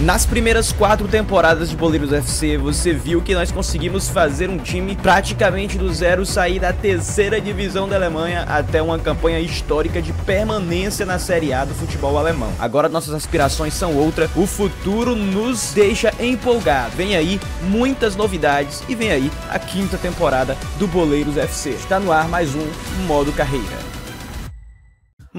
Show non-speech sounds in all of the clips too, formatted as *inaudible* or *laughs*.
Nas primeiras quatro temporadas de Boleiros FC, você viu que nós conseguimos fazer um time praticamente do zero sair da terceira divisão da Alemanha até uma campanha histórica de permanência na Série A do futebol alemão. Agora nossas aspirações são outra, o futuro nos deixa empolgar. Vem aí muitas novidades e vem aí a quinta temporada do Boleiros FC. Está no ar mais um Modo Carreira.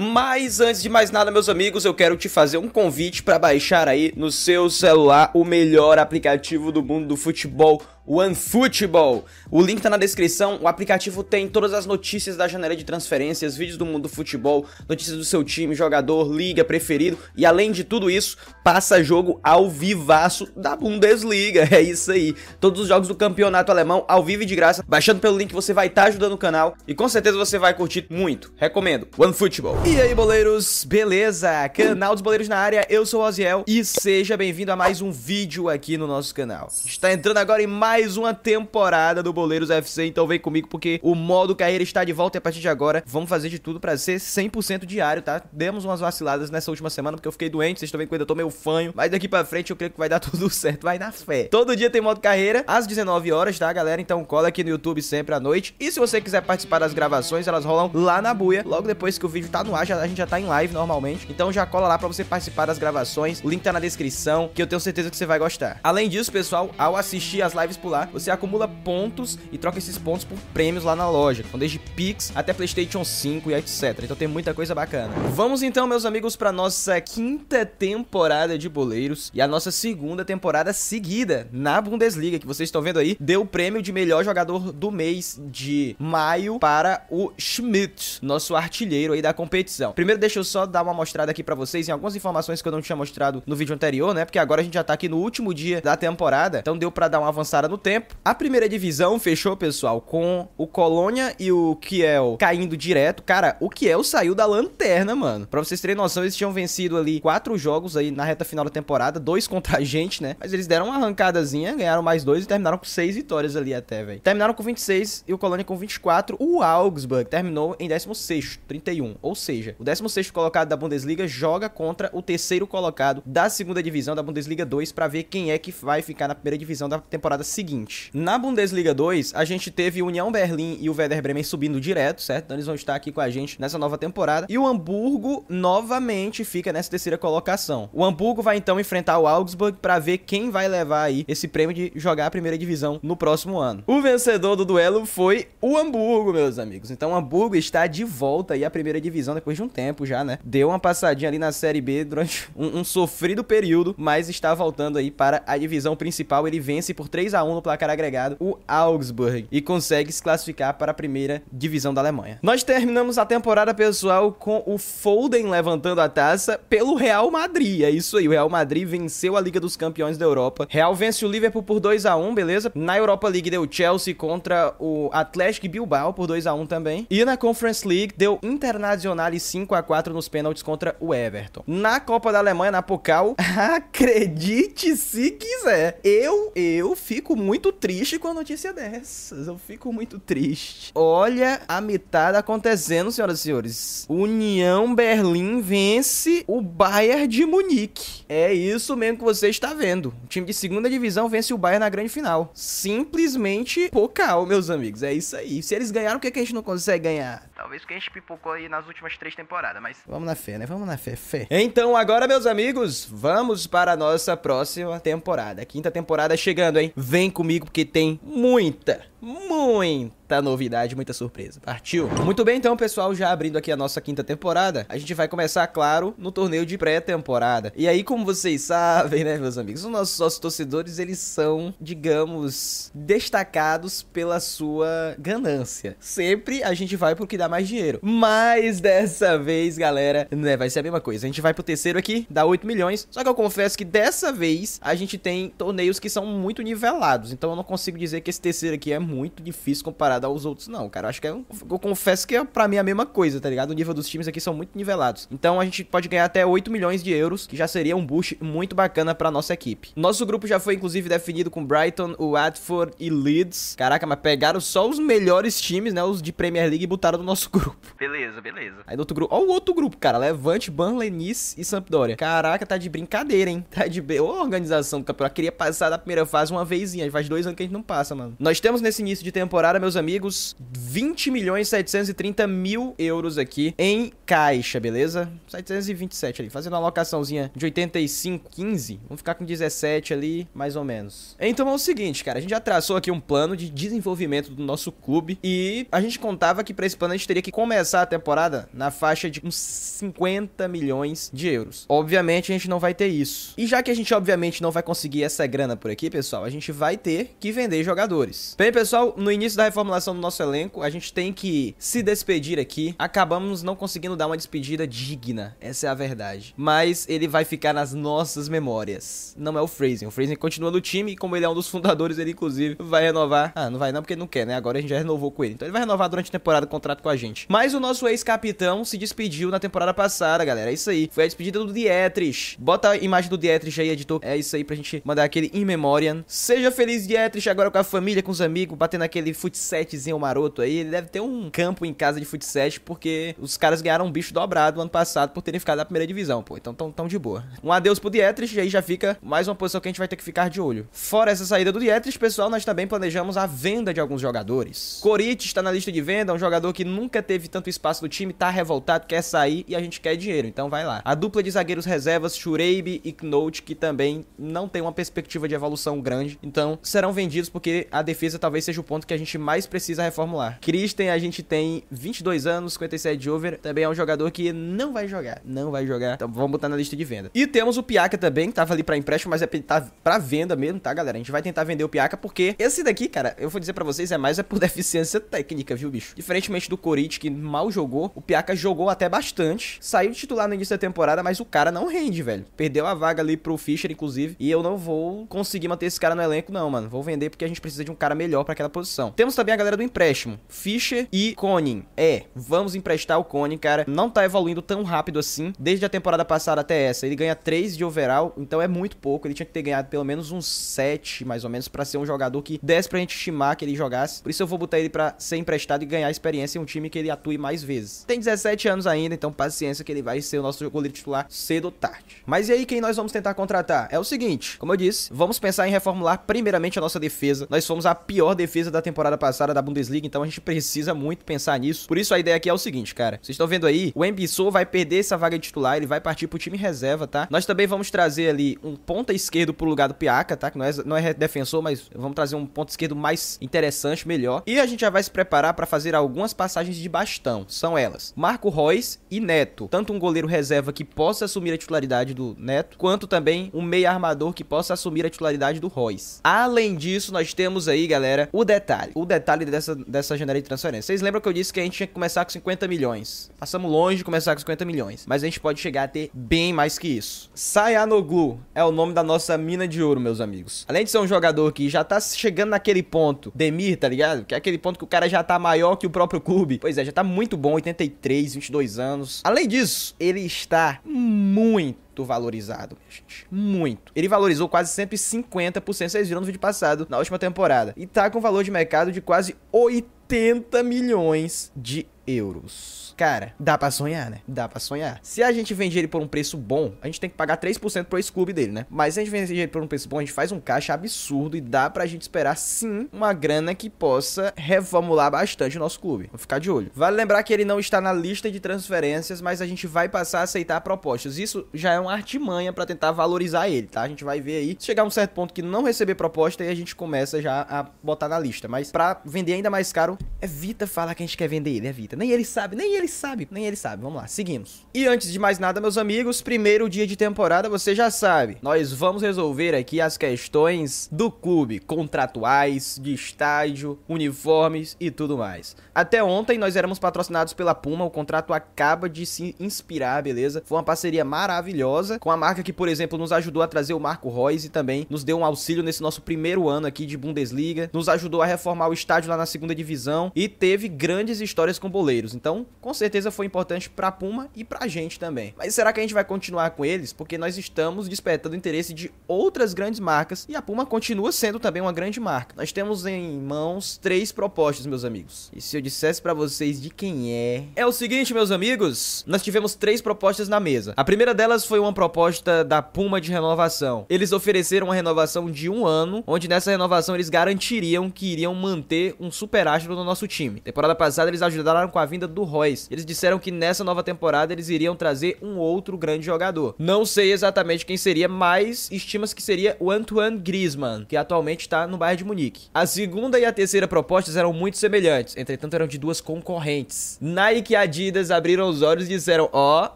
Mas antes de mais nada, meus amigos, eu quero te fazer um convite para baixar aí no seu celular o melhor aplicativo do mundo do futebol OneFootball. O link tá na descrição. O aplicativo tem todas as notícias da janela de transferências, vídeos do mundo do futebol, notícias do seu time, jogador, liga preferido e além de tudo isso, passa jogo ao vivaço da Bundesliga. *laughs* É isso aí. Todos os jogos do campeonato alemão ao vivo e de graça. Baixando pelo link você vai estar tá ajudando o canal e com certeza você vai curtir muito. Recomendo. OneFootball. E aí, boleiros? Beleza? Canal dos Boleiros na área. Eu sou o Osiel. e seja bem-vindo a mais um vídeo aqui no nosso canal. Está entrando agora em mais mais uma temporada do Boleiros FC, então vem comigo porque o modo carreira está de volta e a partir de agora vamos fazer de tudo para ser 100% diário, tá? Demos umas vaciladas nessa última semana porque eu fiquei doente, vocês estão vendo que eu ainda tô meio fanho, mas daqui para frente eu creio que vai dar *laughs* tudo certo, vai na fé. Todo dia tem modo carreira às 19 horas, tá, galera? Então cola aqui no YouTube sempre à noite. E se você quiser participar das gravações, elas rolam lá na buia, logo depois que o vídeo tá no ar, já, a gente já tá em live normalmente. Então já cola lá para você participar das gravações. O link tá na descrição, que eu tenho certeza que você vai gostar. Além disso, pessoal, ao assistir as lives por você acumula pontos e troca esses pontos por prêmios lá na loja, então desde Pix até Playstation 5 e etc. Então tem muita coisa bacana. Vamos então, meus amigos, para nossa quinta temporada de Boleiros e a nossa segunda temporada seguida na Bundesliga, que vocês estão vendo aí, deu o prêmio de melhor jogador do mês de maio para o Schmidt, nosso artilheiro aí da competição. Primeiro deixa eu só dar uma mostrada aqui para vocês em algumas informações que eu não tinha mostrado no vídeo anterior, né? Porque agora a gente já tá aqui no último dia da temporada, então deu para dar uma avançada parada no tempo. A primeira divisão fechou, pessoal, com o Colônia e o Kiel caindo direto. Cara, o Kiel saiu da lanterna, mano. Pra vocês terem noção, eles tinham vencido ali quatro jogos aí na reta final da temporada, dois *laughs* contra a gente, né? Mas eles deram uma arrancadazinha, ganharam mais dois e terminaram com seis vitórias ali até, velho. Terminaram com 26 e o Colônia com 24. O Augsburg terminou em 16, 31. Ou seja, o 16 colocado da Bundesliga joga contra o terceiro colocado da segunda divisão da Bundesliga 2 para ver quem é que vai ficar na primeira divisão da temporada seguinte. Na Bundesliga 2, a gente teve União Berlim e o Werder Bremen subindo direto, certo? Então eles vão estar aqui com a gente nessa nova temporada. E o Hamburgo novamente fica nessa terceira colocação. O Hamburgo vai então enfrentar o Augsburg para ver quem vai levar aí esse prêmio de jogar a primeira divisão no próximo ano. O vencedor do duelo foi o Hamburgo, meus amigos. Então o Hamburgo está de volta aí à primeira divisão depois de um tempo já, né? Deu uma passadinha ali na Série B durante um, um sofrido período, mas está voltando aí para a divisão principal. Ele vence por 3 a 1 1 no placar agregado, o Augsburg, e consegue se classificar para a primeira divisão da Alemanha. Nós terminamos a temporada, pessoal, com o Folden levantando a taça pelo Real Madrid. É isso aí, o Real Madrid venceu a Liga dos Campeões da Europa. Real vence o Liverpool por 2 a 1 beleza? Na Europa League deu Chelsea contra o Atlético Bilbao por 2 a 1 também. E na Conference League deu Internacional 5 a 4 nos pênaltis contra o Everton. Na Copa da Alemanha, na Pokal, *laughs* acredite se quiser, eu eu fico muito triste com a notícia dessas. Eu fico muito triste. Olha a metade acontecendo, senhoras e senhores. União Berlim vence o Bayern de Munique. É isso mesmo que você está vendo. O time de segunda divisão vence o Bayern na grande final. Simplesmente pocal, meus amigos. É isso aí. Se eles ganharam, por é que a gente não consegue ganhar? Talvez que a gente pipocou aí nas últimas três temporadas, mas. Vamos na fé, né? Vamos na fé, fé. Então, agora, meus amigos, vamos para a nossa próxima temporada. Quinta temporada chegando, hein? Vem comigo porque tem muita muita novidade, muita surpresa. Partiu? Muito bem, então, pessoal, já abrindo aqui a nossa quinta temporada, a gente vai começar, claro, no torneio de pré-temporada. E aí, como vocês sabem, né, meus amigos, os nossos sócios torcedores, eles são, digamos, destacados pela sua ganância. Sempre a gente vai pro que dá mais dinheiro. Mas dessa vez, galera, né, vai ser a mesma coisa. A gente vai pro terceiro aqui, dá 8 milhões, só que eu confesso que dessa vez a gente tem torneios que são muito nivelados, então eu não consigo dizer que esse terceiro aqui é muito difícil comparado aos outros, não, cara. acho que é um, eu confesso que é pra mim a mesma coisa, tá ligado? O nível dos times aqui são muito nivelados. Então a gente pode ganhar até 8 milhões de euros, que já seria um boost muito bacana pra nossa equipe. Nosso grupo já foi inclusive definido com Brighton, o Watford e Leeds. Caraca, mas pegaram só os melhores times, né? Os de Premier League e botaram no nosso *laughs* grupo. Beleza, beleza. Aí no outro grupo. Ó, o outro grupo, cara. Levante, Burnley, Nice e Sampdoria. Caraca, tá de brincadeira, hein? *laughs* Tá de. Ô, organização do campeonato. Queria passar da primeira fase uma vezinha. Faz dois anos que a gente não passa, mano. Nós temos nesse nesse início de temporada, meus amigos, 20 milhões 730 mil euros aqui em caixa, beleza? 727 ali, fazendo uma alocaçãozinha de 85, 15, vamos ficar com 17 ali, mais ou menos. Então é o seguinte, cara, a gente já traçou aqui um plano de desenvolvimento do nosso clube e a gente contava que para esse plano a gente teria que começar a temporada na faixa de uns 50 milhões de euros. Obviamente a gente não vai ter isso. E já que a gente obviamente não vai conseguir essa grana por aqui, pessoal, a gente vai ter que vender jogadores. Bem, pessoal, pessoal, no início da reformulação do nosso elenco, a gente tem que se despedir aqui. Acabamos não conseguindo dar uma despedida digna, essa é a verdade. Mas ele vai ficar nas nossas memórias. Não é o Frazen. O Frazen continua no time e, como ele é um dos fundadores, ele inclusive vai renovar. Ah, não vai não porque ele não quer, né? Agora a gente já renovou com ele. Então ele vai renovar durante a temporada o contrato com a gente. Mas o nosso ex-capitão se despediu na temporada passada, galera. É isso aí. Foi a despedida do Dietrich. Bota a imagem do Dietrich aí, editor. É isso aí pra gente mandar aquele in memoriam. Seja feliz, Dietrich, agora com a família, com os amigos batendo aquele futsetzinho maroto aí, ele deve ter um campo em casa de futset, porque os caras ganharam um bicho dobrado ano passado por terem ficado na primeira divisão, pô. Então tão, tão de boa. Um adeus pro Dietrich, e aí já fica mais uma posição que a gente vai ter que ficar de olho. Fora essa saída do Dietrich, pessoal, nós também planejamos a venda de alguns jogadores. Corinthians está na lista de venda, um jogador que nunca teve tanto espaço no time, tá revoltado, quer sair e a gente quer dinheiro, então vai lá. A dupla de zagueiros reservas, Shureib e Knout, que também não tem uma perspectiva de evolução grande, então serão vendidos porque a defesa talvez seja o ponto que a gente mais precisa reformular. Christian, a gente tem 22 anos, 57 de over, também é um jogador que não vai jogar, não vai jogar, então vamos botar na lista de venda. E temos o Piaca também, que tava ali pra empréstimo, mas é tá pra venda mesmo, tá, galera? A gente vai tentar vender o Piaca porque esse daqui, cara, eu vou dizer pra vocês, é mais é por *laughs* deficiência técnica, viu, bicho? Diferentemente do Corinthians, que mal jogou, o Piaca jogou até bastante, saiu titular no início da temporada, mas o cara não rende, velho. Perdeu a vaga ali pro Fischer, inclusive, e eu não vou conseguir manter esse cara no elenco, não, mano. Vou vender porque a gente precisa de um cara melhor pra naquela posição. Temos também a galera do empréstimo, Fischer e Konin. É, vamos emprestar o Konin, cara. Não tá evoluindo tão rápido assim, desde a temporada passada até essa. Ele ganha 3 de overall, então é muito pouco. Ele tinha que ter ganhado pelo menos uns 7, mais ou menos, para ser um jogador que desse pra gente estimar que ele jogasse. Por isso eu vou botar ele para ser emprestado e ganhar experiência em um time que ele atue mais vezes. Tem 17 anos ainda, então paciência que ele vai ser o nosso goleiro titular cedo ou tarde. Mas e aí quem nós vamos tentar contratar? É o seguinte, como eu disse, vamos pensar em reformular primeiramente a nossa defesa. Nós fomos a pior defesa defesa da temporada passada da Bundesliga, então a gente precisa muito pensar nisso. Por isso a ideia aqui é o seguinte, cara. Vocês estão vendo aí, o Embissou vai perder essa vaga titular, ele vai partir pro time reserva, tá? Nós também vamos trazer ali um ponta esquerdo pro lugar do Piaca, tá? Que não é, não é defensor, mas vamos trazer um ponta esquerdo mais interessante, melhor. E a gente já vai se preparar para fazer algumas passagens de bastão. São elas: Marco Reus e Neto. Tanto um goleiro reserva que possa assumir a titularidade do Neto, quanto também um meia armador que possa assumir a titularidade do Reus. Além disso, nós temos aí, galera, o detalhe. O detalhe dessa, dessa janela de transferência. Vocês lembram que eu disse que a gente tinha que começar com 50 milhões. Passamos longe de começar com 50 milhões. Mas a gente pode chegar a ter bem mais que isso. Sayanoglu é o nome da nossa mina de ouro, meus amigos. Além de ser um jogador que já tá chegando naquele ponto, Demir, tá ligado? Que é aquele ponto que o cara já tá maior que o próprio clube. Pois é, já tá muito bom, 83, 22 anos. Além disso, ele está muito muito valorizado, minha gente. Muito. Ele valorizou quase 150%, vocês viram no vídeo passado, na última temporada. E tá com valor de mercado de quase 80 milhões de euros cara, dá pra sonhar, né? Dá pra sonhar. Se a gente vende ele por um preço bom, a gente tem que pagar 3% pro ex-clube dele, né? Mas se a gente vende ele por um preço bom, a gente faz um caixa absurdo e dá pra gente esperar sim uma grana que possa reformular bastante o nosso clube. Vou ficar de olho. Vale lembrar que ele não está na lista de transferências, mas a gente vai passar a aceitar propostas. Isso já é uma artimanha para tentar valorizar ele, tá? A gente vai ver aí. Se chegar um certo ponto que não receber proposta, aí a gente começa já a botar na lista. Mas para vender ainda mais caro, evita é falar que a gente quer vender ele, evita. É nem ele sabe, nem ele sabe, nem ele sabe. Vamos lá, seguimos. E antes de mais nada, meus amigos, primeiro dia de temporada, você já sabe. Nós vamos resolver aqui as questões do clube, contratuais, de estádio, uniformes e tudo mais. Até ontem nós éramos patrocinados pela Puma, o contrato acaba de se inspirar, beleza? Foi uma parceria maravilhosa com a marca que, por exemplo, nos ajudou a trazer o Marco Reus e também nos deu um auxílio nesse nosso primeiro ano aqui de Bundesliga, nos ajudou a reformar o estádio lá na segunda divisão e teve grandes histórias com boleiros. Então, com certeza foi importante para Puma e para a gente também. Mas será que a gente vai continuar com eles? Porque nós estamos despertando interesse de outras grandes marcas e a Puma continua sendo também uma grande marca. Nós temos em mãos três propostas, meus amigos. E se eu dissesse para vocês de quem é? É o seguinte, meus amigos, nós tivemos três propostas na mesa. A primeira delas foi uma proposta da Puma de renovação. Eles ofereceram uma renovação de um ano, onde nessa renovação eles garantiriam que iriam manter um super astro no nosso time. Temporada passada eles ajudaram com a vinda do Royce, eles disseram que nessa nova temporada eles iriam trazer um outro grande jogador. Não sei exatamente quem seria, mas estima-se que seria o Antoine Griezmann, que atualmente está no Bayern de Munique. A segunda e a terceira propostas eram muito semelhantes, entretanto eram de duas concorrentes. Nike e Adidas abriram os olhos e disseram: "Ó, oh,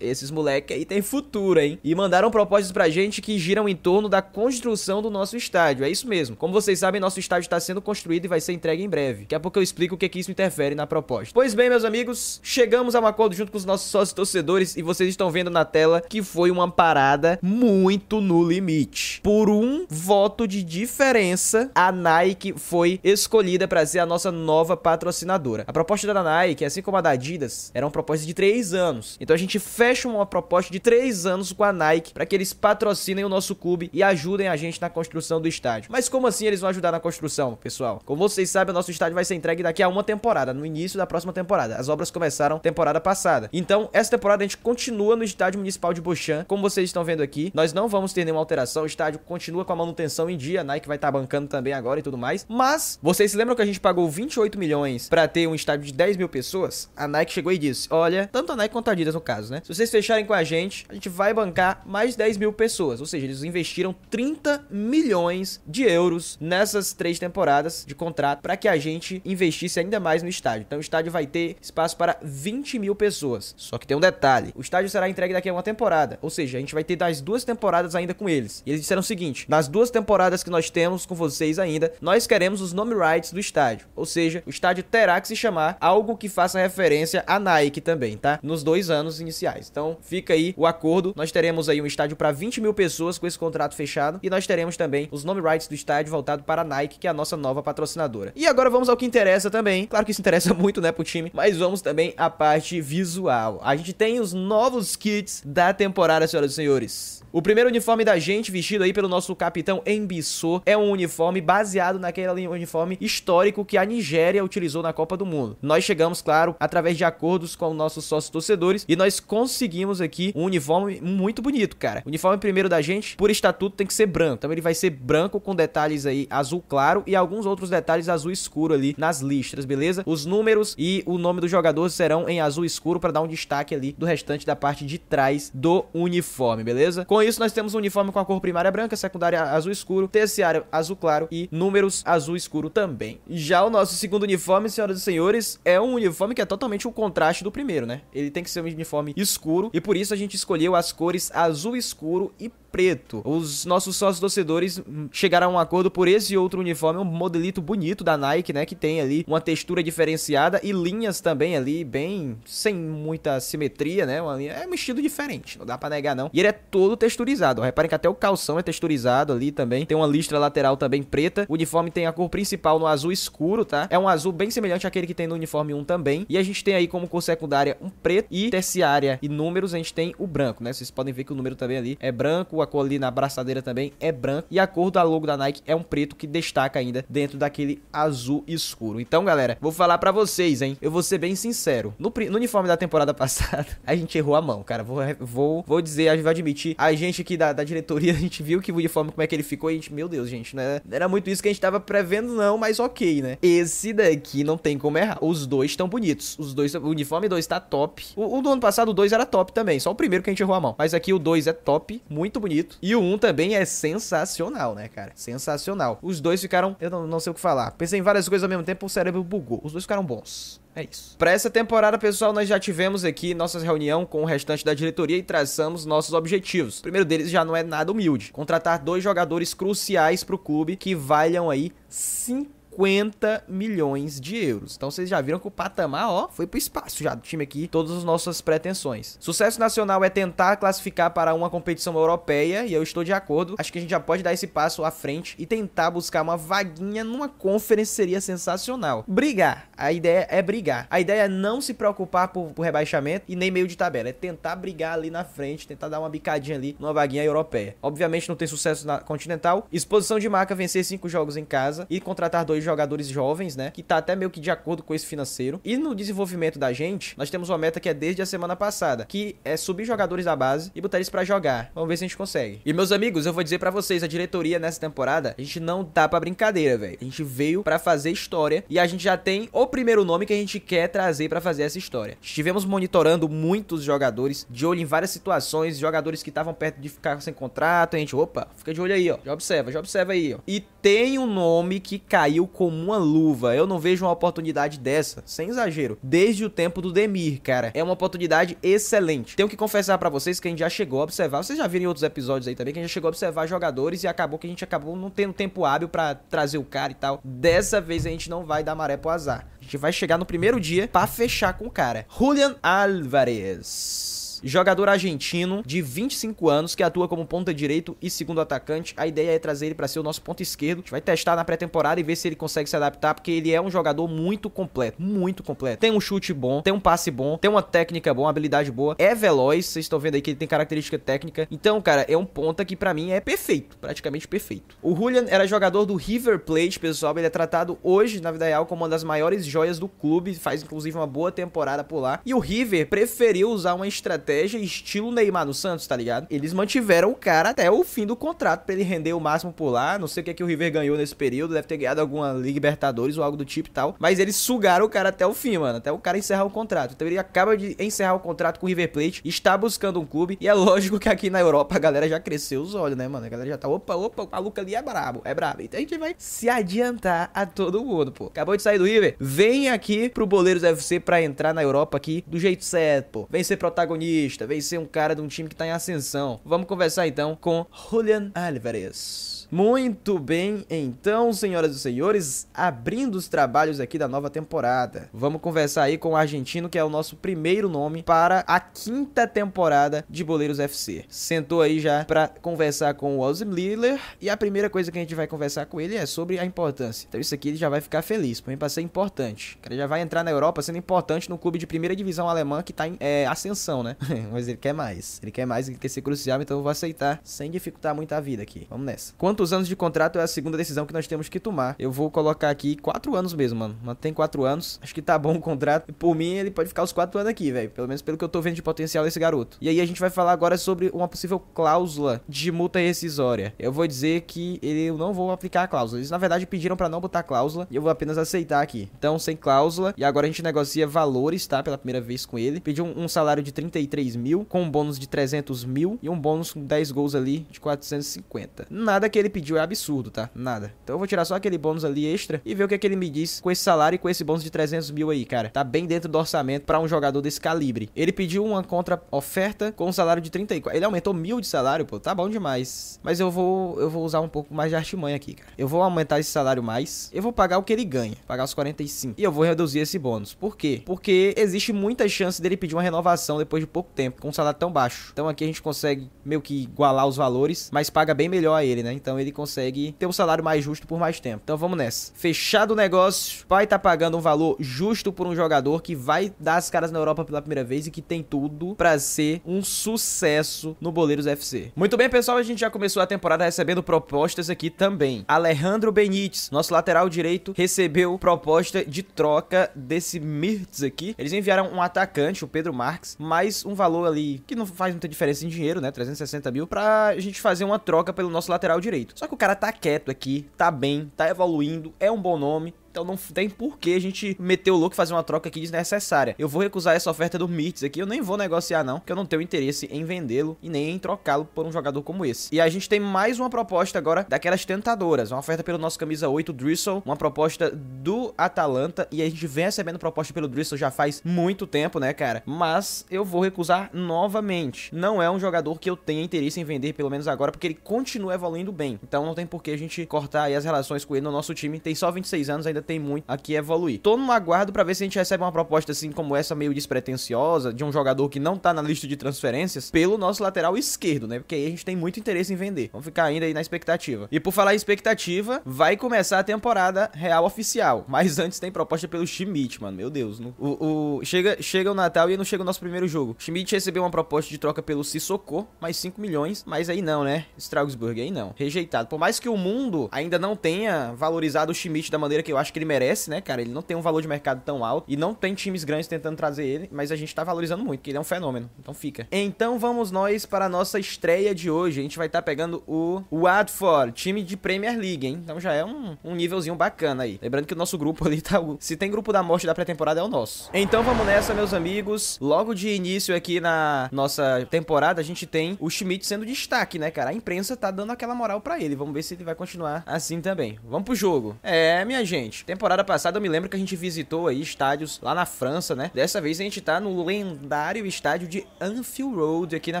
esses moleque aí tem futuro, hein?" E mandaram propostas pra gente que giram em torno da construção do nosso estádio. É isso mesmo. Como vocês sabem, nosso estádio está sendo construído e vai ser entregue em breve. Daqui a pouco eu explico o que que isso interfere na proposta. Pois bem, meus amigos, chegamos chegamos a um acordo junto com os nossos sócios torcedores e vocês estão vendo na tela que foi uma parada muito no limite. Por um voto de diferença, a Nike foi escolhida para ser a nossa nova patrocinadora. A proposta da Nike, assim como a da Adidas, era uma proposta de três anos. Então a gente fecha uma proposta de três anos com a Nike para que eles patrocinem o nosso clube e ajudem a gente na construção do estádio. Mas como assim eles vão ajudar na construção, pessoal? Como vocês sabem, o nosso estádio vai ser entregue daqui a uma temporada, no início da próxima temporada. As obras começaram temporada passada. Então, essa temporada a gente continua no estádio municipal de Bochan, como vocês estão vendo aqui. Nós não vamos ter nenhuma alteração, o estádio continua com a manutenção em dia, a Nike vai estar tá bancando também agora e tudo mais. Mas, vocês se lembram que a gente pagou 28 milhões para ter um estádio de 10 mil pessoas? A Nike chegou e disse, olha, tanto a Nike quanto a Adidas no caso, né? Se vocês fecharem com a gente, a gente vai bancar mais 10 mil pessoas, ou seja, eles investiram 30 milhões de euros nessas três temporadas de contrato para que a gente investisse ainda mais no estádio. Então o estádio vai ter espaço para 20 20 mil pessoas. Só que tem um detalhe: o estádio será entregue daqui a uma temporada. Ou seja, a gente vai ter das duas temporadas ainda com eles. E eles disseram o seguinte: nas duas temporadas que nós temos com vocês ainda, nós queremos os nome rights do estádio. Ou seja, o estádio terá que se chamar algo que faça referência à Nike também, tá? Nos dois anos iniciais. Então fica aí o acordo. Nós teremos aí um estádio para 20 mil pessoas com esse contrato fechado. E nós teremos também os nome rights do estádio voltado para a Nike, que é a nossa nova patrocinadora. E agora vamos ao que interessa também. Claro que isso interessa *laughs* muito, né, pro time, mas vamos também à parte visual. A gente tem os novos kits da temporada, senhoras e senhores. O primeiro uniforme da gente, vestido aí pelo nosso capitão Embisso, é um uniforme baseado naquele uniforme histórico que a Nigéria utilizou na Copa do Mundo. Nós chegamos, claro, através de acordos com nossos sócios torcedores e nós conseguimos aqui um uniforme muito bonito, cara. O uniforme primeiro da gente, por estatuto, tem que ser branco. Então ele vai ser branco com detalhes aí azul claro e alguns outros detalhes azul escuro ali nas listras, beleza? Os números e o nome do jogador serão em azul escuro para dar um destaque ali do restante da parte de trás do uniforme, beleza? Com isso, nós temos um uniforme com a cor primária branca, secundária azul escuro, terciária azul claro e números azul escuro também. Já o nosso segundo uniforme, senhoras e senhores, é um uniforme que é totalmente o contraste do primeiro, né? Ele tem que ser um uniforme escuro e por isso a gente escolheu as cores azul escuro e preto. Os nossos sócios torcedores hum, chegaram a um acordo por esse outro uniforme, um modelito bonito da Nike, né? Que tem ali uma textura diferenciada e linhas também ali, bem sem muita simetria, né? Uma linha, é um estilo diferente, não dá pra negar não. E ele é todo texturizado, ó. reparem que até o calção é texturizado ali também. Tem uma listra lateral também preta. O uniforme tem a cor principal no azul escuro, tá? É um azul bem semelhante àquele que tem no uniforme 1 também. E a gente tem aí como cor secundária um preto e terciária e números a gente tem o branco, né? Vocês podem ver que o número também ali é branco, a cor ali na braçadeira também é branco. E a cor da logo da Nike é um preto que destaca ainda dentro daquele azul escuro. Então, galera, vou falar pra vocês, hein? Eu vou ser bem sincero. No, no uniforme da temporada *laughs* passada, a gente errou a mão, cara. Vou, vou, vou dizer, vou admitir. A gente aqui da, da diretoria, *laughs* a gente viu que o uniforme, como é que ele ficou. E a gente, meu Deus, gente, né? Não era muito isso que a gente tava prevendo, não, mas ok, né? Esse daqui não tem como errar. Os dois estão bonitos. Os dois, o uniforme 2 tá top. O, o do ano passado, o 2 era top também. Só o primeiro que a gente errou a mão. Mas aqui o 2 é top, muito bonito bonito. E o 1 também é sensacional, né, cara? Sensacional. Os dois ficaram. Eu não, não sei o que falar. Pensei em várias coisas ao mesmo tempo, o cérebro bugou. Os dois ficaram bons. É isso. Para essa temporada, pessoal, nós já tivemos aqui nossa reunião com o restante da diretoria e traçamos nossos objetivos. O primeiro deles já não é nada humilde: contratar dois jogadores cruciais para o clube que valham aí 5 50 milhões de euros. Então vocês já viram que o patamar, ó, foi pro espaço já do time aqui, todas as nossas pretensões. Sucesso nacional é tentar classificar para uma competição europeia e eu estou de acordo. Acho que a gente já pode dar esse passo à frente e tentar buscar uma vaguinha numa conferência seria sensacional. Brigar, a ideia é brigar. A ideia é não se preocupar por, por rebaixamento e nem meio de tabela, é tentar brigar ali na frente, tentar dar uma bicadinha ali numa vaguinha europeia. Obviamente não tem sucesso na continental. Exposição de marca vencer cinco jogos em casa e contratar dois jogadores jovens, né? Que tá até meio que de acordo com esse financeiro. E no desenvolvimento da gente, nós temos uma meta que é desde a semana passada, que é subir jogadores da base e botar eles para jogar. Vamos ver se a gente consegue. E meus amigos, eu vou dizer para vocês, a diretoria nessa temporada, a gente não tá para brincadeira, velho. A gente veio para fazer história e a gente já tem o primeiro nome que a gente quer trazer para fazer essa história. Estivemos monitorando muitos jogadores, de olho em várias situações, jogadores que estavam perto de ficar sem contrato, a gente, opa, fica de olho aí, ó. Já observa, já observa aí, ó. E tem um nome que caiu como uma luva. Eu não vejo uma oportunidade dessa, sem exagero, desde o tempo do Demir, cara. É uma oportunidade excelente. Tenho que confessar para vocês que a gente já chegou a observar, vocês já viram em outros episódios aí também, que a gente já chegou a observar jogadores e acabou que a gente acabou não tendo tempo hábil para trazer o cara e tal. Dessa vez a gente não vai dar maré pro azar. A gente vai chegar no primeiro dia para fechar com o cara. Julian Alvarez jogador argentino de 25 anos que atua como ponta direito e segundo atacante. A ideia é trazer ele para ser o nosso ponto esquerdo. A gente vai testar na pré-temporada e ver se ele consegue se adaptar, porque ele é um jogador muito completo, muito completo. Tem um chute bom, tem um passe bom, tem uma técnica boa, uma habilidade boa, é veloz, vocês estão vendo aí que ele tem característica técnica. Então, cara, é um ponta que para mim é perfeito, praticamente perfeito. O Julian era jogador do River Plate, pessoal, ele é tratado hoje na vida real como uma das maiores joias do clube, faz inclusive uma boa temporada por lá. E o River preferiu usar uma estratégia estratégia, estilo Neymar no Santos, tá ligado? Eles mantiveram o cara até o fim do contrato para ele render o máximo por lá. Não sei o que, é que o River ganhou nesse período, deve ter ganhado alguma Libertadores ou algo do tipo e tal. Mas eles sugaram o cara até o fim, mano, até o cara encerrar o contrato. Então ele acaba de encerrar o contrato com o River Plate, está buscando um clube e é lógico que aqui na Europa a galera já cresceu os olhos, né, mano? A galera já tá, opa, opa, o maluco ali é brabo, é brabo. Então a gente vai se adiantar a todo mundo, pô. Acabou de sair do River, vem aqui pro Boleiros FC pra entrar na Europa aqui do jeito certo, pô. Vem ser protagonista Paulista, ser um cara de um time que tá em ascensão. Vamos conversar então com Julian Alvarez. Muito bem, então, senhoras e senhores, abrindo os trabalhos aqui da nova temporada. Vamos conversar aí com o argentino, que é o nosso primeiro nome para a quinta temporada de Boleiros FC. Sentou aí já para conversar com o Ozzy Miller e a primeira coisa que a gente vai conversar com ele é sobre a importância. Então isso aqui ele já vai ficar feliz, para mim para ser importante. Ele já vai entrar na Europa sendo importante no clube de primeira divisão alemã que tá em é, ascensão, né? *laughs* Mas ele quer mais. Ele quer mais, ele quer ser crucial, então eu vou aceitar sem dificultar muito a vida aqui. Vamos nessa. Quanto poucos anos de contrato é a segunda decisão que nós temos que tomar. Eu vou colocar aqui quatro anos mesmo, mano. Mantém quatro anos. Acho que tá bom o contrato. Por mim, ele pode ficar os quatro anos aqui, velho. Pelo menos pelo que eu tô vendo de potencial desse garoto. E aí a gente vai falar agora sobre uma possível cláusula de multa rescisória. Eu vou dizer que eu não vou aplicar a cláusula. Eles, na verdade, pediram para não botar cláusula e eu vou apenas aceitar aqui. Então, sem cláusula. E agora a gente negocia valores, tá? Pela primeira vez com ele. Pediu um, um salário de 33 mil, com um bônus de 300 mil e um bônus com 10 gols ali de 450. Nada que ele pediu é absurdo, tá? Nada. Então eu vou tirar só aquele bônus ali extra e ver o que, é que ele me diz com esse salário e com esse bônus de 300 mil aí, cara. Tá bem dentro do orçamento para um jogador desse calibre. Ele pediu uma contra-oferta com um salário de 34. Ele aumentou mil de salário, pô. Tá bom demais. Mas eu vou, eu vou usar um pouco mais de artimanha aqui, cara. Eu vou aumentar esse salário mais. Eu vou pagar o que ele ganha. Pagar os 45. E eu vou reduzir esse bônus. Por quê? Porque existe muita chance dele pedir uma renovação depois de pouco tempo com um salário tão baixo. Então aqui a gente consegue meio que igualar os valores, mas paga bem melhor a ele, né? Então então ele consegue ter um salário mais justo por mais tempo. Então vamos nessa. Fechado o negócio, vai estar tá pagando um valor justo por um jogador que vai dar as caras na Europa pela primeira vez e que tem tudo para ser um sucesso no Boleiros FC. Muito bem, pessoal, a gente já começou a temporada recebendo propostas aqui também. Alejandro Benítez, nosso lateral direito, recebeu proposta de troca desse Mirtz aqui. Eles enviaram um atacante, o Pedro Marques, mais um valor ali que não faz muita diferença em dinheiro, né? 360 mil, pra gente fazer uma troca pelo nosso lateral direito feito. Só que o cara tá quieto aqui, tá bem, tá evoluindo, é um bom nome, então não tem por que a gente meter o louco e fazer uma troca aqui desnecessária. Eu vou recusar essa oferta do Mirtz aqui, eu nem vou negociar não, porque eu não tenho interesse em vendê-lo e nem em trocá-lo por um jogador como esse. E a gente tem mais uma proposta agora daquelas tentadoras, uma oferta pelo nosso camisa 8 Drissel, uma proposta do Atalanta e a gente vem recebendo proposta pelo Drissel já faz muito tempo, né, cara? Mas eu vou recusar novamente. Não é um jogador que eu tenha interesse em vender, pelo menos agora, porque ele continua evoluindo bem. Então não tem por que a gente cortar aí as relações com ele no nosso time. Tem só 26 anos, ainda tem muito aqui evoluir. Tô no aguardo para ver se a gente recebe uma proposta assim como essa, meio despretensiosa, de um jogador que não tá na lista de transferências, pelo nosso lateral esquerdo, né? Porque aí a gente tem muito interesse em vender. Vamos ficar ainda aí na expectativa. E por falar em expectativa, vai começar a temporada real oficial. Mas antes tem proposta pelo Schmidt, mano. Meu Deus. Não... O, o... Chega, chega o Natal e não chega o nosso primeiro jogo. Schmidt recebeu uma proposta de troca pelo Sissoko, mais 5 milhões. Mas aí não, né? Strasbourg aí não. Rejeitado. Por mais que o mundo ainda não tenha valorizado o Schmidt da maneira que eu acho que ele merece, né, cara? Ele não tem um valor de mercado tão alto e não tem times grandes tentando trazer ele, mas a gente tá valorizando muito, que ele é um fenômeno. Então fica. Então vamos nós para a nossa estreia de hoje. A gente vai estar tá pegando o Watford, time de Premier League, hein? Então já é um, um nívelzinho bacana aí. Lembrando que o nosso grupo ali tá. Se tem grupo da morte da pré-temporada, é o nosso. Então vamos nessa, meus amigos. Logo de início aqui na nossa temporada, a gente tem o Schmidt sendo destaque, né, cara? A imprensa tá dando aquela moral para ele. Vamos ver se ele vai continuar assim também. Vamos pro jogo. É, minha gente. Temporada passada eu me lembro que a gente visitou aí estádios lá na França, né? Dessa vez a gente tá no lendário estádio de Anfield Road aqui na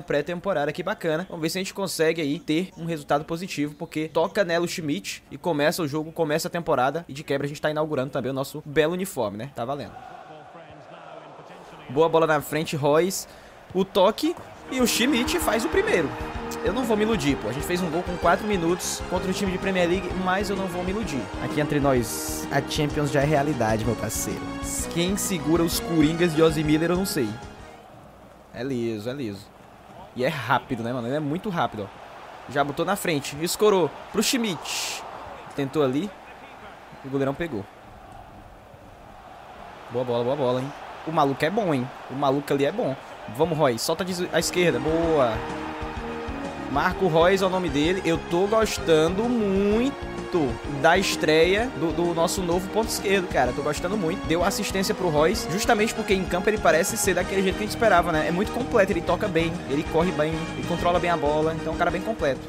pré-temporada, que bacana. Vamos ver se a gente consegue aí ter um resultado positivo, porque toca nela o Schmidt e começa o jogo, começa a temporada e de quebra a gente tá inaugurando também o nosso belo uniforme, né? Tá valendo. Boa bola na frente, Royce. O toque e o Schmidt faz o primeiro eu não vou me iludir, pô. A gente fez um gol com 4 minutos contra o time de Premier League, mas eu não vou me iludir. Aqui entre nós, a Champions já é realidade, meu parceiro. Quem segura os Coringas de Ozzy Miller, eu não sei. É liso, é liso. E é rápido, né, mano? Ele é muito rápido, ó. Já botou na frente, escorou pro Schmidt. Tentou ali, o goleirão pegou. Boa bola, boa bola, hein? O maluco é bom, hein? O maluco ali é bom. Vamos, Roy. Solta a esquerda. Boa. Marco Reis é o nome dele. Eu tô gostando muito da estreia do, do, nosso novo ponto esquerdo, cara. Tô gostando muito. Deu assistência pro Royce, justamente porque em campo ele parece ser daquele jeito que a gente esperava, né? É muito completo, ele toca bem, ele corre bem, ele controla bem a bola. Então é um cara bem completo.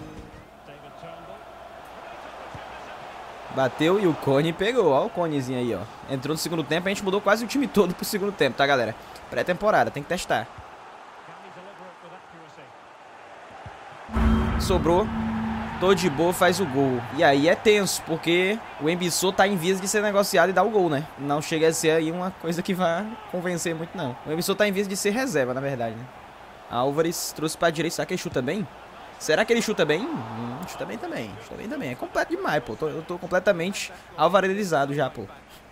Bateu e o Cone pegou. Ó o Conezinho aí, ó. Entrou no segundo tempo, a gente mudou quase o time todo pro segundo tempo, tá, galera? Pré-temporada, tem que testar. sobrou. tô de boa faz o gol. E aí é tenso, porque o Embisso tá em vias de ser negociado e dar o gol, né? Não chega a ser aí uma coisa que vai convencer muito, não. O Embisso tá em vias de ser reserva, na verdade, né? Álvares trouxe pra direita. Será que ele chuta bem? Será que ele chuta bem? Hum, chuta bem também. Chuta bem também. É completo demais, pô. tô, eu tô completamente alvarelizado já, pô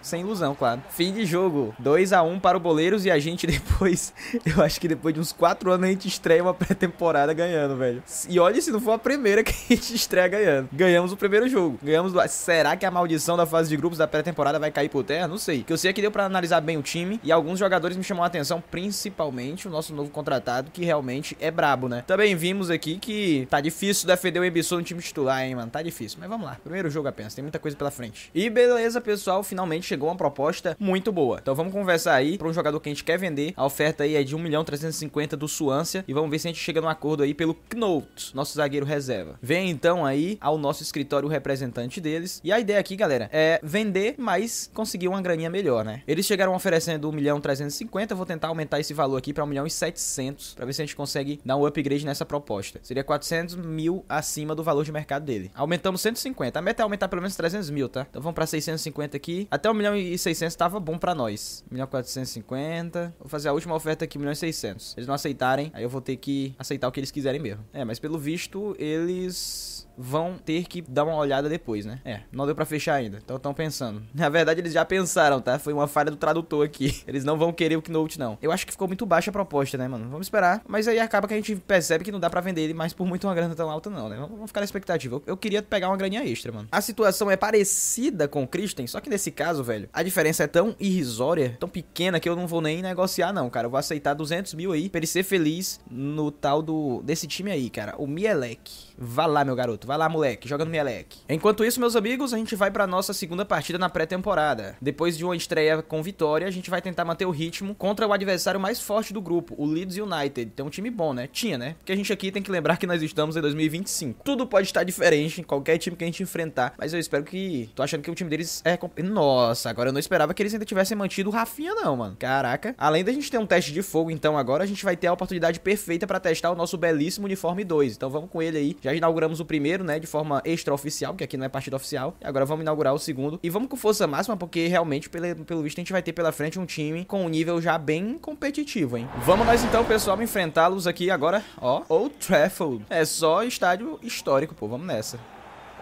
sem ilusão, claro. Fim de jogo, 2 a 1 para o Boleiros e a gente *laughs* depois, eu acho que depois de uns 4 anos a gente estreia uma pré-temporada ganhando, velho. E olha se não for a primeira que a gente estreia ganhando. Ganhamos o primeiro jogo, ganhamos Será que a maldição da fase de grupos da pré-temporada vai cair por terra? Não sei. O que eu sei é que deu para analisar bem o time e alguns jogadores me chamaram a atenção, principalmente o nosso novo contratado, que realmente é brabo, né? Também vimos aqui que tá difícil defender o Embiid no time titular, hein, mano? Tá difícil, mas vamos lá. Primeiro jogo apenas, tem muita coisa pela frente. E beleza, pessoal, finalmente chegou uma proposta muito boa. Então vamos conversar aí para um jogador que a gente quer vender. A oferta aí é de 1 milhão 350 do Suância e vamos ver se a gente chega num acordo aí pelo Knout, nosso zagueiro reserva. Vem então aí ao nosso escritório o representante deles. E a ideia aqui, galera, é vender, mas conseguir uma graninha melhor, né? Eles chegaram oferecendo 1 milhão 350, vou tentar aumentar esse valor aqui para 1 milhão e 700 para ver se a gente consegue dar um upgrade nessa proposta. Seria 400 mil acima do valor de mercado dele. Aumentamos 150. A meta é aumentar pelo menos 300 mil, tá? Então vamos para 650 aqui. Até 1 milhão e 600 tava bom pra nós. 1.450. Vou fazer a última oferta aqui, 1.600. milhão e Eles não aceitarem, aí eu vou ter que aceitar o que eles quiserem mesmo. É, mas pelo visto, eles vão ter que dar uma olhada depois, né? É, não deu para fechar ainda. Então estão pensando. *laughs* Na verdade, eles já pensaram, tá? Foi uma falha do tradutor aqui. *laughs* Eles não vão querer o Knote, não. Eu acho que ficou muito baixa a proposta, né, mano? Vamos esperar. Mas aí acaba que a gente percebe que não dá para vender ele mais por muito uma grana tão alta, não, né? Vamos ficar na expectativa. Eu, queria pegar uma graninha extra, mano. A situação é parecida com o Kristen, só que nesse caso, velho, a diferença é tão irrisória, tão pequena, que eu não vou nem negociar, não, cara. Eu vou aceitar 200 mil aí pra ele ser feliz no tal do desse time aí, cara. O Mielek. Vá lá, meu garoto. Vá lá, moleque. Joga no meleque. Enquanto isso, meus amigos, a gente vai pra nossa segunda partida na pré-temporada. Depois de uma estreia com vitória, a gente vai tentar manter o ritmo contra o adversário mais forte do grupo, o Leeds United. Tem um time bom, né? Tinha, né? Porque a gente aqui tem que lembrar que nós estamos em 2025. Tudo pode estar diferente em qualquer time que a gente enfrentar. Mas eu espero que... Tô achando que o time deles é... Nossa, agora eu não esperava que eles ainda tivessem mantido o Rafinha, não, mano. Caraca. Além da gente ter um teste de fogo, então agora a gente vai ter a oportunidade perfeita pra testar o nosso belíssimo uniforme 2. Então vamos com ele aí. Já inauguramos o primeiro, né, de forma extraoficial, que aqui não é partido oficial. E agora vamos inaugurar o segundo. E vamos com força máxima, porque realmente, pelo, pelo visto, a gente vai ter pela frente um time com um nível já bem competitivo, hein? Vamos nós então, pessoal, enfrentá-los aqui agora, ó. Old Trafford. É só estádio histórico, pô. Vamos nessa.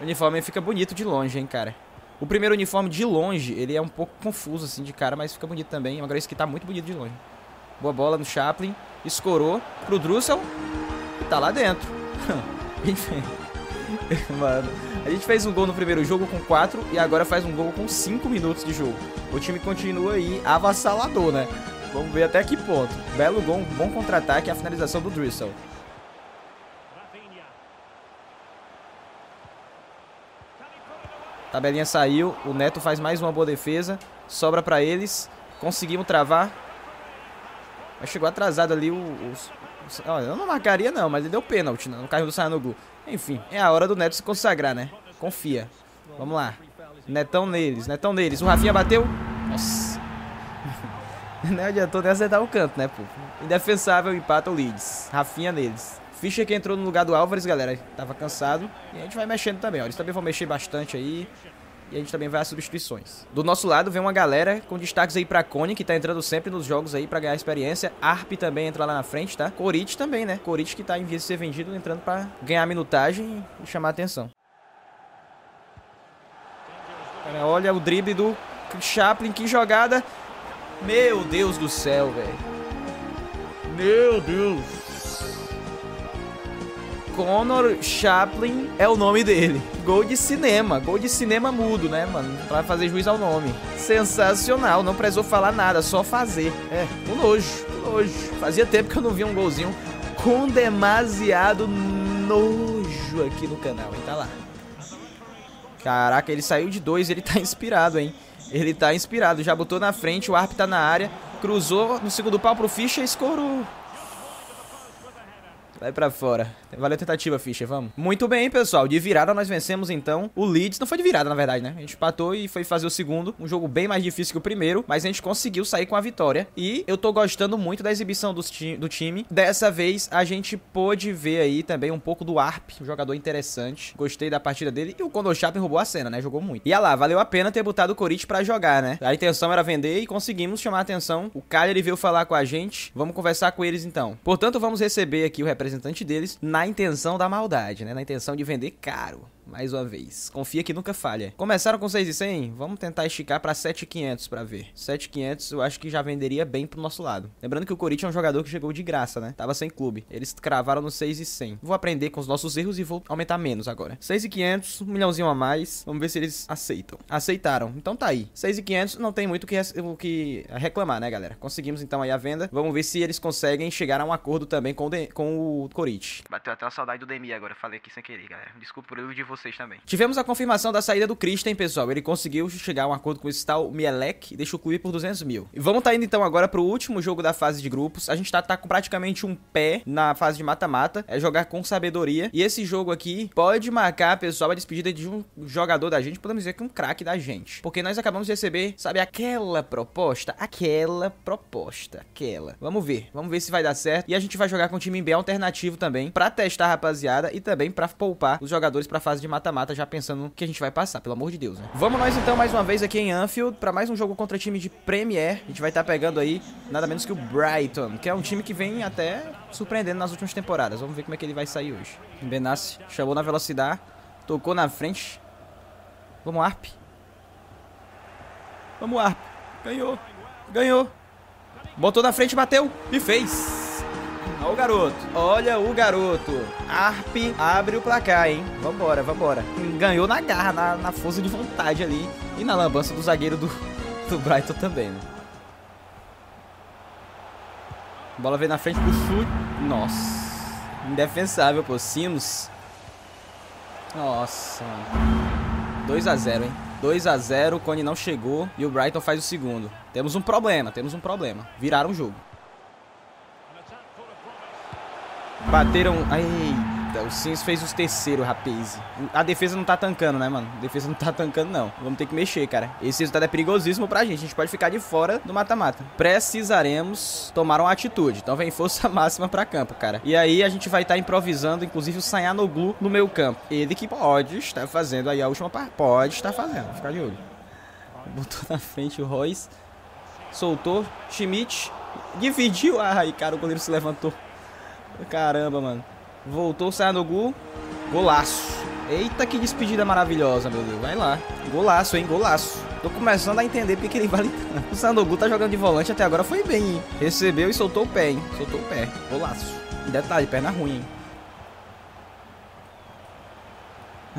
O uniforme fica bonito de longe, hein, cara. O primeiro uniforme de longe, ele é um pouco confuso assim de cara, mas fica bonito também. Agora esse aqui tá muito bonito de longe. Boa bola no Chaplin. Escorou pro Drussel. E tá lá dentro. *laughs* *laughs* Enfim. Mano, a gente fez um gol no primeiro jogo com 4 e agora faz um gol com 5 minutos de jogo. O time continua aí avassalador, né? Vamos ver até que ponto. Belo gol, bom contra-ataque e a finalização do Drissel. Tabelinha saiu, o Neto faz mais uma boa defesa, sobra para eles, conseguimos travar. Mas chegou atrasado ali o, o, Olha, eu não marcaria não, mas ele deu pênalti né, no carrinho do Sanoglu. Enfim, é a hora do Neto se consagrar, né? Confia. Vamos lá. Netão neles, netão neles. O Rafinha bateu. Nossa. *laughs* não adiantou nem acertar o canto, né, pô? Indefensável, empata o Leeds. Rafinha neles. Fischer que entrou no lugar do Álvares, galera. Tava cansado. E a gente vai mexendo também, ó. Eles também vão mexer bastante aí e a gente também vai às substituições. Do nosso lado vem uma galera com destaques aí pra Cone, que tá entrando sempre nos jogos aí para ganhar experiência. Arp também entra lá na frente, tá? Corite também, né? Corite que tá em vias de ser vendido, entrando para ganhar minutagem e chamar atenção. olha o drible do Chaplin, que jogada! Meu Deus do céu, velho! Meu Deus! Connor Chaplin é o nome dele. Gol de cinema, gol de cinema mudo, né, mano? Pra fazer juiz ao nome. Sensacional, não precisou falar nada, só fazer. É, um nojo, um nojo. Fazia tempo que eu não vi um golzinho com demasiado nojo aqui no canal, hein? Tá lá. Caraca, ele saiu de dois, ele tá *laughs* inspirado, hein? Ele tá inspirado, já botou na frente, o Arp tá na área, cruzou no segundo pau pro Fischer e escorou. Vai pra fora. Valeu a tentativa, Fischer, vamos. Muito bem, pessoal. De virada nós vencemos então o Leeds. Não foi de virada, na verdade, né? A gente empatou e foi fazer o segundo. Um jogo bem mais difícil que o primeiro, mas a gente conseguiu sair com a vitória. E eu tô gostando muito da exibição do, ti do time. Dessa vez a gente pôde ver aí também um pouco do Arp, um jogador interessante. Gostei da partida dele. E o Kondochapin roubou a cena, né? Jogou muito. E olha lá, valeu a pena ter botado o Corinthians pra jogar, né? A intenção era vender e conseguimos chamar a atenção. O ele veio falar com a gente. Vamos conversar com eles então. Portanto, vamos receber aqui o representante deles na intenção da maldade, né? Na intenção de vender caro mais uma vez. Confia que nunca falha. Começaram com 6,100, vamos tentar esticar para 7,500 para ver. 7,500 eu acho que já venderia bem pro nosso lado. Lembrando que o Corinthians é um jogador que chegou de graça, né? Tava sem clube. Eles cravaram no 6,100. Vou aprender com os nossos erros e vou aumentar menos agora. 6,500, um milhãozinho a mais. Vamos ver se eles aceitam. Aceitaram. Então tá aí. 6,500 não tem muito o que, que reclamar, né, galera? Conseguimos então aí a venda. Vamos ver se eles conseguem chegar a um acordo também com o, de... com o Corinthians. Bateu até uma saudade do Demi agora. Falei aqui sem querer, galera. Desculpa por eu vocês também. Tivemos a confirmação da saída do Christian, pessoal. Ele conseguiu chegar a um acordo com esse tal Mielek e deixou o Cui por 200 mil. E vamos tá indo então agora pro último jogo da fase de grupos. A gente tá, tá com praticamente um pé na fase de mata-mata. É jogar com sabedoria. E esse jogo aqui pode marcar, pessoal, a despedida de um jogador da gente. Podemos dizer que um craque da gente. Porque nós acabamos de receber, sabe, aquela proposta. Aquela proposta. Aquela. Vamos ver. Vamos ver se vai dar certo. E a gente vai jogar com um time bem alternativo também. Pra testar, rapaziada. E também pra poupar os jogadores pra fase de mata-mata já pensando que a gente vai passar, pelo amor de Deus, né? Vamos nós então mais uma vez aqui em Anfield para mais um jogo contra time de Premier. A gente vai estar tá pegando aí nada menos que o Brighton, que é um time que vem até surpreendendo nas últimas temporadas. Vamos ver como é que ele vai sair hoje. Benassi chamou na velocidade, tocou na frente. Vamos, Arp. Vamos, Arp. Ganhou. Ganhou. Botou na frente, bateu e fez. Olha o garoto. Olha o garoto. Arp abre o placar, hein? Vambora, vambora. Ganhou na garra, na, na força de vontade ali. E na lambança do zagueiro do, do Brighton também, né? Bola vem na frente pro chute. Nossa. Indefensável, pô. Sinos. Nossa. 2x0, hein? 2x0, o Cone não chegou e o Brighton faz o segundo. Temos um problema, temos um problema. Viraram o jogo. Bateram. Eita, o Sims fez os terceiros, rapaz. A defesa não tá tancando, né, mano? A defesa não tá tancando, não. Vamos ter que mexer, cara. Esse resultado é perigosíssimo pra gente. A gente pode ficar de fora do mata-mata. Precisaremos tomar uma atitude. Então vem força *laughs* máxima pra campo, cara. E aí a gente vai estar tá improvisando, inclusive, o Sanyanoglu no meio campo. Ele que pode estar fazendo aí a última parte. Pode estar fazendo. Vou ficar de olho. Botou na frente o Royce. Soltou. Schmidt. Dividiu. Ai, cara, o goleiro se levantou. Caramba, mano. Voltou o Sanogu. Golaço. Eita, que despedida maravilhosa, meu Deus. Vai lá. Golaço, hein? Golaço. Tô começando a entender porque que ele vale tanto. O Sandogu tá jogando de volante até agora. Foi bem, hein? Recebeu e soltou o pé, hein? Soltou o pé. Golaço. Detalhe, perna ruim, hein?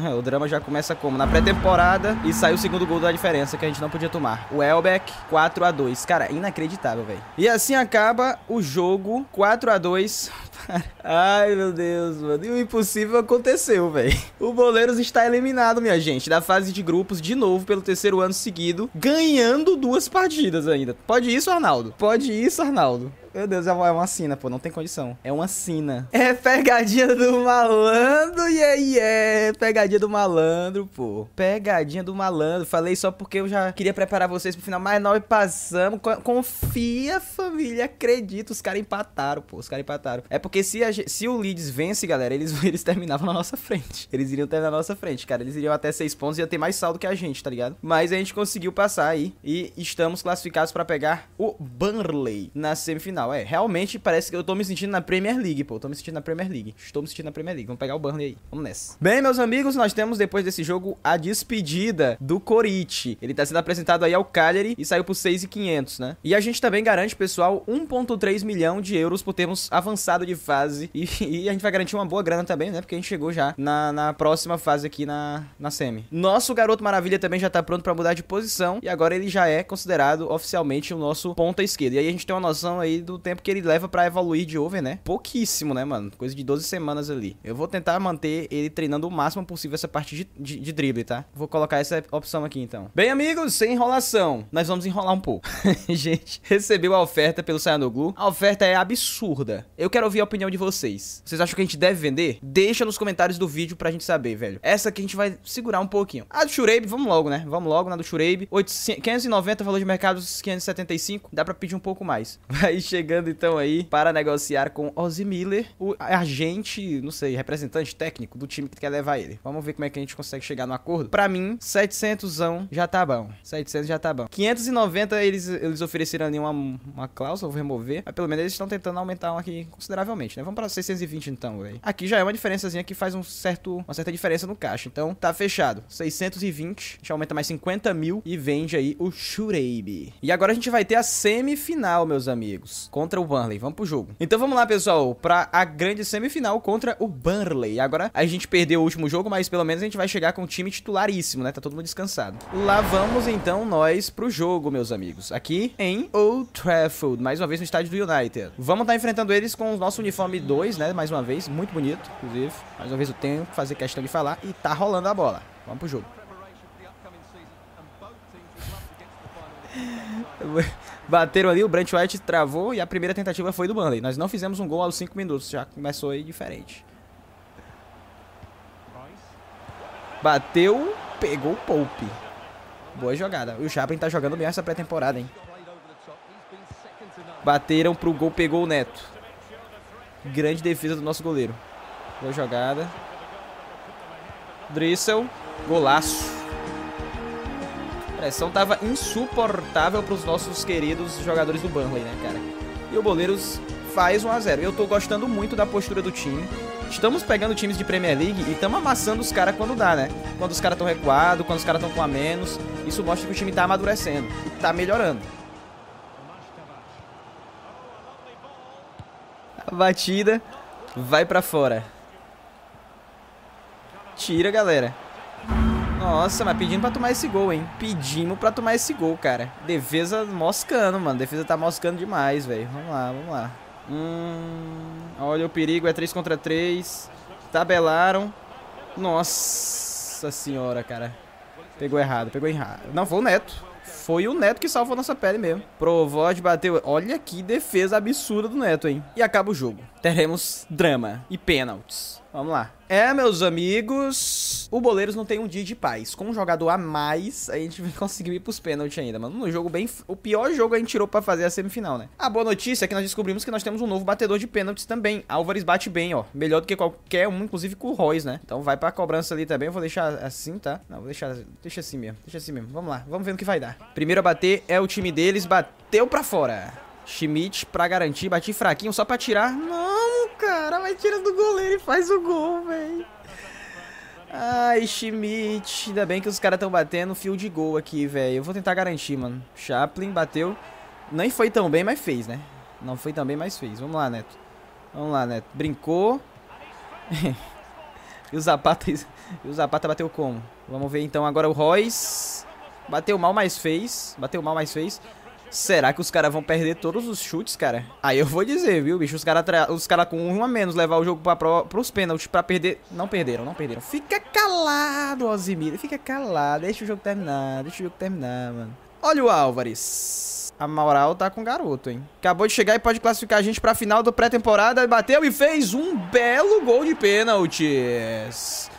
É, o drama já começa como? Na pré-temporada e sai o segundo gol da diferença que a gente não podia tomar. O Elbeck 4 a 2 Cara, é inacreditável, velho. E assim acaba o jogo 4 a 2 cara. *laughs* Ai, meu Deus, mano. E o impossível aconteceu, velho. O Boleiros está eliminado, minha gente, da fase de grupos de novo pelo terceiro ano seguido, ganhando duas partidas ainda. Pode isso, Arnaldo? Pode isso, Arnaldo. Meu Deus, é uma é sina, pô, não tem condição. É uma sina. É pegadinha do malandro, e yeah, aí yeah. Pegadinha do malandro, pô. Pegadinha do malandro. Falei só porque eu já queria preparar vocês pro final, mas nós passamos. Confia, família, acredita. Os caras empataram, pô. Os caras empataram. É porque porque se, a, se o Leeds vence, galera, eles, *laughs* eles terminavam na nossa frente. Eles iriam terminar na nossa frente, cara. Eles iriam até seis pontos e ia ter mais saldo que a gente, tá ligado? Mas a gente conseguiu passar aí e estamos classificados para pegar o Burnley na semifinal. É, realmente parece que eu tô me sentindo na Premier League, pô. tô me sentindo na Premier League. Estou me sentindo na Premier League. Vamos pegar o Burnley aí. Vamos nessa. Bem, meus amigos, nós temos depois desse jogo a despedida do Corinthians. Ele tá sendo apresentado aí ao Cagliari e saiu por 6,500, né? E a gente também garante, pessoal, 1,3 milhão de euros por termos avançado de fase. E, e, a gente vai garantir uma boa grana também, né? Porque a gente chegou já na, na próxima fase aqui na, na semi. Nosso garoto maravilha também já tá pronto para mudar de posição. E agora ele já é considerado oficialmente o nosso ponta esquerda. E aí a gente tem uma noção aí do tempo que ele leva para evoluir de over, né? Pouquíssimo, né, mano? Coisa de 12 semanas ali. Eu vou tentar manter ele treinando o máximo possível essa parte de, de, de drible, tá? Vou colocar essa opção aqui, então. Bem, amigos, sem enrolação. Nós vamos enrolar um pouco. *laughs* gente, recebeu a oferta pelo Sayanogu. A oferta é absurda. Eu quero ouvir a opinião de vocês. Vocês acham que a gente deve vender? Deixa nos comentários do vídeo pra gente saber, velho. Essa aqui a gente vai segurar um pouquinho. A do Shureib, vamos logo, né? Vamos logo na do Shureib. 590, valor de mercado 575. Dá pra pedir um pouco mais. *laughs* Vai chegando então aí para negociar com Ozzy Miller, o agente, não sei, representante técnico do time que quer levar ele. Vamos ver como é que a gente consegue chegar no acordo. Pra mim, 700 já tá bom. 700 já tá bom. 590 eles, eles ofereceram ali uma, uma cláusula, vou remover. Mas pelo menos eles estão tentando aumentar aqui consideravelmente razoavelmente, né? Vamos para 620 então, velho. Aqui já é uma diferençazinha que faz um certo, uma certa diferença no caixa. Então, tá fechado. 620, a gente aumenta mais 50 mil e vende aí o Shureibe. E agora a gente vai ter a semifinal, meus amigos, contra o Burnley. Vamos pro jogo. Então vamos lá, pessoal, pra a grande semifinal contra o Burnley. Agora a gente perdeu o último jogo, mas pelo menos a gente vai chegar com o time titularíssimo, né? Tá todo mundo descansado. Lá vamos então nós pro jogo, meus amigos. Aqui em Old Trafford, mais uma vez no estádio do United. Vamos estar tá enfrentando eles com os nossos uniforme 2, né? Mais uma vez, muito bonito, inclusive. Mais uma vez eu tenho que fazer questão de falar. E tá rolando a bola. Vamos pro jogo. *laughs* Bateram ali, o Brent White travou e a primeira tentativa foi do Burnley. Nós não fizemos um gol aos 5 minutos, já começou aí diferente. Bateu, pegou o Pope. Boa jogada. O Chaplin tá jogando bem essa pré-temporada, hein? Bateram pro gol, pegou o Neto. Grande defesa do nosso goleiro. Boa jogada. Drissel. Golaço. A pressão tava insuportável para os nossos queridos jogadores do Burnley, né, cara? E o Boleiros faz 1x0. Eu tô gostando muito da postura do time. Estamos pegando times de Premier League e estamos amassando os caras quando dá, né? Quando os caras estão recuados, quando os caras estão com a menos. Isso mostra que o time tá amadurecendo, tá melhorando. Batida. Vai pra fora. Tira, galera. Nossa, mas pedindo pra tomar esse gol, hein? Pedimos pra tomar esse gol, cara. Defesa moscando, mano. Defesa tá moscando demais, velho. Vamos lá, vamos lá. Hum, olha o perigo, é 3 contra 3. Tabelaram. Nossa senhora, cara. Pegou errado, pegou errado. Não, foi o Neto. Foi o Neto que salvou nossa pele mesmo. Provoz bateu. Olha que defesa absurda do Neto, hein? E acaba o jogo. Teremos drama e pênaltis. Vamos lá. É, meus amigos, o Boleiros não tem um dia de paz. Com um jogador a mais, a gente vai *laughs* conseguir ir pros pênaltis ainda, mano. No jogo bem... O pior jogo a gente tirou pra fazer a semifinal, né? A boa notícia é que nós descobrimos que nós temos um novo batedor de pênaltis também. Álvares bate bem, ó. Melhor do que qualquer um, inclusive com o Royce, né? Então vai pra cobrança ali também. Eu vou deixar assim, tá? Não, vou deixar... Deixa assim mesmo. Deixa assim mesmo. Vamos lá. Vamos ver no que vai dar. Primeiro a bater é o time deles. Bateu pra fora. Schmidt pra garantir, bati fraquinho só pra tirar. Não, cara, vai tira do goleiro e faz o gol, velho. Ai, Schmidt. Ainda bem que os caras estão batendo fio de gol aqui, velho. Eu vou tentar garantir, mano. Chaplin bateu. Nem foi tão bem, mas fez, né? Não foi tão bem, mas fez. Vamos lá, Neto. Vamos lá, Neto. Brincou. *laughs* e o Zapata... E o Zapata bateu como? Vamos ver, então, agora o Royce. Bateu mal, mas fez. Bateu mal, mas fez. Será que os caras vão perder todos os chutes, cara? Aí eu vou dizer, viu, bicho? Os caras cara com um a menos levar o jogo pra, pro, pros pênaltis pra perder. Não perderam, não perderam. Fica calado, Osimir. Fica calado. Deixa o jogo terminar. Deixa o jogo terminar, mano. Olha o Álvares. A moral tá com garoto, hein? Acabou de chegar e pode classificar a gente pra final do pré-temporada. Bateu e fez um belo gol de pênaltis.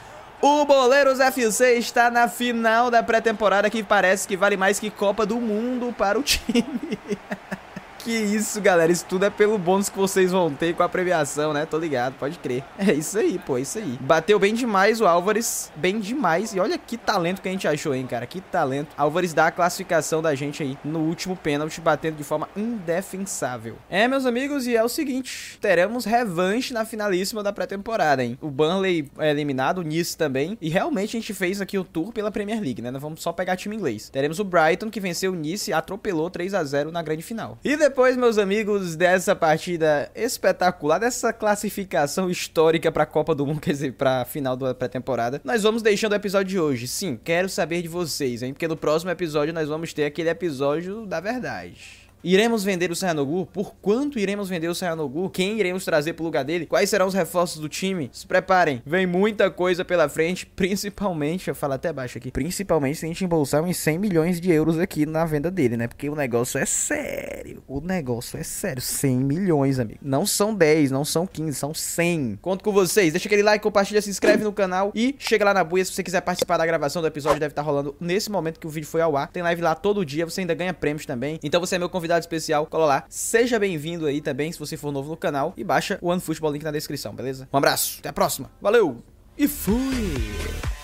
O Boleiros FC está na final da pré-temporada que parece que vale mais que Copa do Mundo para o time. *laughs* Que isso, galera. Isso tudo é pelo bônus que vocês vão ter com a premiação, né? Tô ligado, pode crer. *laughs* É isso aí, pô, é isso aí. Bateu bem demais o Álvares, bem demais. E olha que talento que a gente achou, hein, cara. Que talento. Álvares dá a classificação da gente aí no último pênalti, batendo de forma indefensável. É, meus amigos, e é o seguinte. Teremos revanche na finalíssima da pré-temporada, hein. O Burnley é eliminado, o Nice também. E realmente a gente fez aqui o tour pela Premier League, né? Nós vamos só pegar time inglês. Teremos o Brighton, que venceu o Nice e atropelou 3 a 0 na grande final. E depois depois, meus amigos, dessa partida espetacular, dessa classificação histórica para a Copa do Mundo, *laughs* quer dizer, para a final da pré-temporada, nós vamos deixando o episódio de hoje. Sim, quero saber de vocês, hein? Porque no próximo episódio nós vamos ter aquele episódio da verdade. Iremos vender o Sayanogu? Por quanto iremos vender o Sayanogu? Quem iremos trazer pro lugar dele? Quais serão os reforços do time? Se preparem, vem muita coisa pela frente, *laughs* principalmente, eu falo até baixo aqui, principalmente se a gente embolsar uns 100 milhões de euros aqui na venda dele, né? Porque o negócio é sério, o negócio é sério, 100 milhões, amigo. Não são 10, não são 15, são 100. Conto com vocês, deixa aquele like, compartilha, se inscreve no canal e chega lá na buia se você quiser participar da gravação do episódio, deve estar tá rolando nesse momento que o vídeo foi ao ar. Tem live lá todo dia, você ainda ganha prêmios também, então você é meu convidado convidado especial, cola lá. Seja bem-vindo aí também, se você for novo no canal, e baixa o OneFootball link na descrição, beleza? Um abraço, até a próxima, valeu e fui!